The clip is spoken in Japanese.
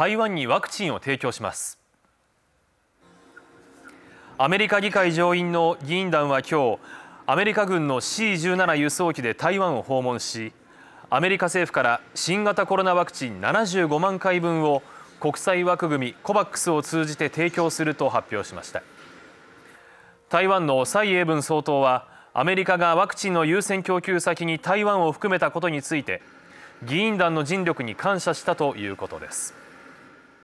台湾にワクチンを提供しますアメリカ議会上院の議員団は今日アメリカ軍の C17 輸送機で台湾を訪問しアメリカ政府から新型コロナワクチン75万回分を国際枠組み COVAX を通じて提供すると発表しました台湾の蔡英文総統はアメリカがワクチンの優先供給先に台湾を含めたことについて議員団の尽力に感謝したということです。